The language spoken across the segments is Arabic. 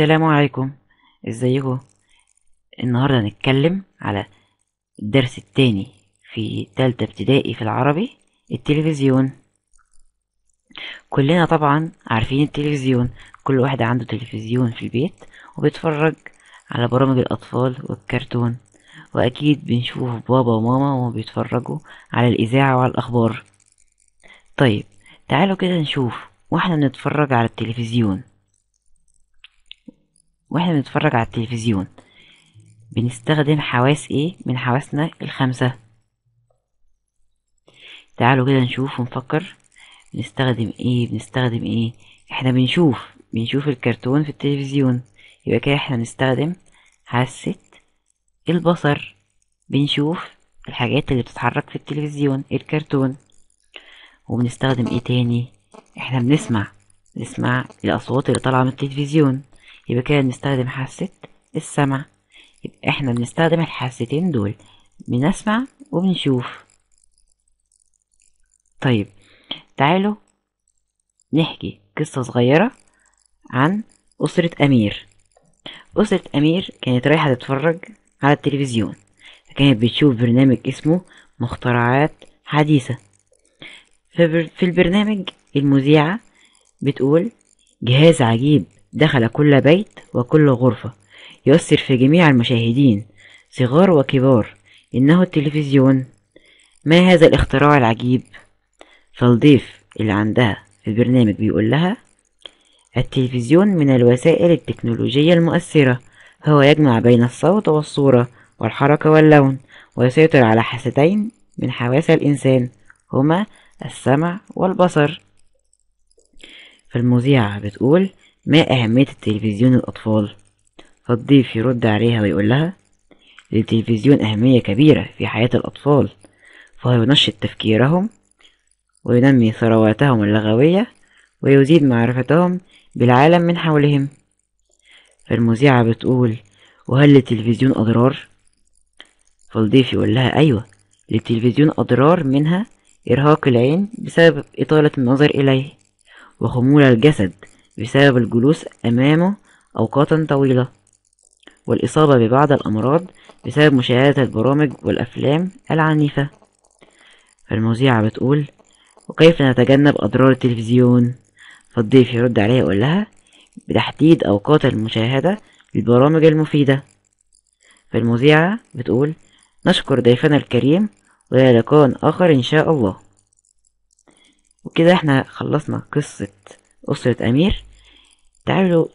السلام عليكم ازيكم النهاردة هنتكلم على الدرس التاني في تالتة ابتدائي في العربي التلفزيون كلنا طبعا عارفين التلفزيون كل واحد عنده تلفزيون في البيت وبيتفرج على برامج الأطفال والكرتون وأكيد بنشوف بابا وماما وهما بيتفرجوا على الإذاعة وعلى الأخبار طيب تعالوا كده نشوف واحنا بنتفرج على التلفزيون واحنا بنتفرج على التلفزيون بنستخدم حواس ايه من حواسنا الخمسة تعالوا كده نشوف ونفكر بنستخدم ايه بنستخدم ايه احنا بنشوف بنشوف الكرتون في التلفزيون يبقى كده احنا بنستخدم حاسة البصر بنشوف الحاجات اللي بتتحرك في التلفزيون الكرتون وبنستخدم ايه تاني احنا بنسمع نسمع الاصوات اللي طالعه من التلفزيون يبقى كده بنستخدم حاسة السمع يبقى احنا بنستخدم الحاستين دول بنسمع وبنشوف طيب تعالوا نحكي قصة صغيرة عن أسرة أمير أسرة أمير كانت رايحة تتفرج على التلفزيون فكانت بتشوف برنامج اسمه مخترعات حديثة في البرنامج المذيعة بتقول جهاز عجيب دخل كل بيت وكل غرفة يؤثر في جميع المشاهدين صغار وكبار إنه التلفزيون ما هذا الاختراع العجيب فالضيف اللي عندها في البرنامج بيقول لها التلفزيون من الوسائل التكنولوجية المؤثرة هو يجمع بين الصوت والصورة والحركة واللون ويسيطر على حاستين من حواس الإنسان هما السمع والبصر فالمذيعة بتقول ما أهمية التلفزيون للأطفال؟ فالضيف يرد عليها ويقول لها للتلفزيون أهمية كبيرة في حياة الأطفال فهو ينشط تفكيرهم وينمي ثرواتهم اللغوية ويزيد معرفتهم بالعالم من حولهم فالمذيعة بتقول وهل للتلفزيون أضرار؟ فالضيف يقول لها أيوة للتلفزيون أضرار منها إرهاق العين بسبب إطالة النظر إليه وخمول الجسد بسبب الجلوس أمامه أوقاتا طويلة والإصابة ببعض الأمراض بسبب مشاهدة البرامج والأفلام العنيفة فالمذيعة بتقول وكيف نتجنب أضرار التلفزيون فالضيف يرد عليها يقول لها بتحديد أوقات المشاهدة للبرامج المفيدة فالمذيعة بتقول نشكر ضيفنا الكريم وإلى لقاء آخر إن شاء الله وكده احنا خلصنا قصة أسرة أمير تعالوا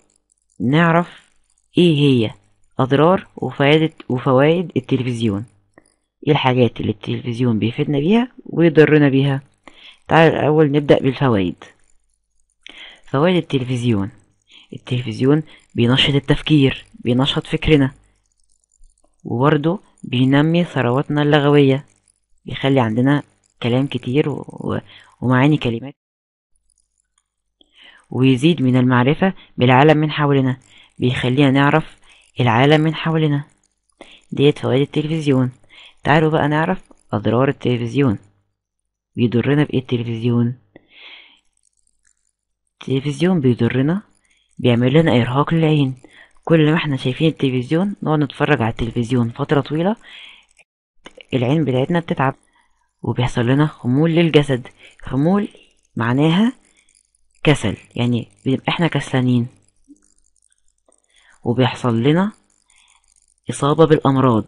نعرف ايه هي اضرار وفائدة وفوائد التلفزيون ايه الحاجات اللي التلفزيون بيفيدنا بيها ويضرنا بيها تعالوا الاول نبدأ بالفوائد فوائد التلفزيون التلفزيون بينشط التفكير بينشط فكرنا وبرضه بينمي ثرواتنا اللغوية بيخلي عندنا كلام كتير و... ومعاني كلمات ويزيد من المعرفة بالعالم من حولنا بيخلينا نعرف العالم من حولنا ديت فوائد التلفزيون تعالوا بقى نعرف أضرار التلفزيون بيضرنا بإيه التلفزيون التلفزيون بيضرنا بيعمل لنا إرهاق للعين كل ما احنا شايفين التلفزيون نقعد نتفرج على التلفزيون فترة طويلة العين بتاعتنا بتتعب وبيحصل لنا خمول للجسد خمول معناها كسل يعني بيبقى احنا كسلانين وبيحصل لنا إصابة بالأمراض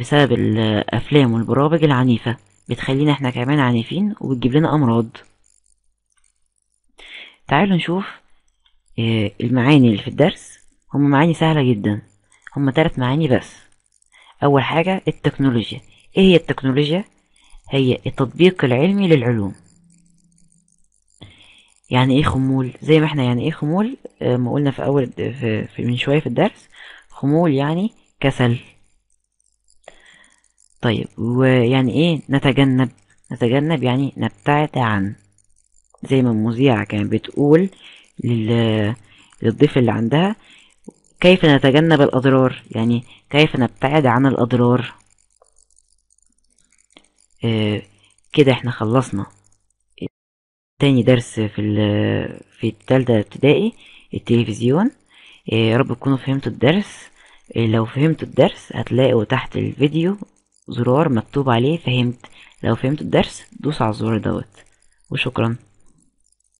بسبب الأفلام والبرامج العنيفة بتخلينا احنا كمان عنيفين وبتجيب لنا أمراض تعالوا نشوف آه، المعاني اللي في الدرس هم معاني سهلة جدا هم تلات معاني بس أول حاجة التكنولوجيا ايه هي التكنولوجيا؟ هي التطبيق العلمي للعلوم يعني ايه خمول زي ما احنا يعني ايه خمول آه، ما قلنا في اول في, من شويه في الدرس خمول يعني كسل طيب ويعني ايه نتجنب نتجنب يعني نبتعد عن زي ما المذيعة كانت بتقول للضيف اللي عندها كيف نتجنب الأضرار يعني كيف نبتعد عن الأضرار آه كده احنا خلصنا تاني درس في في التالتة ابتدائي التلفزيون آه، يا رب تكونوا فهمتوا الدرس آه، لو فهمتوا الدرس هتلاقوا تحت الفيديو زرار مكتوب عليه فهمت لو فهمتوا الدرس دوس على الزرار دوت وشكرا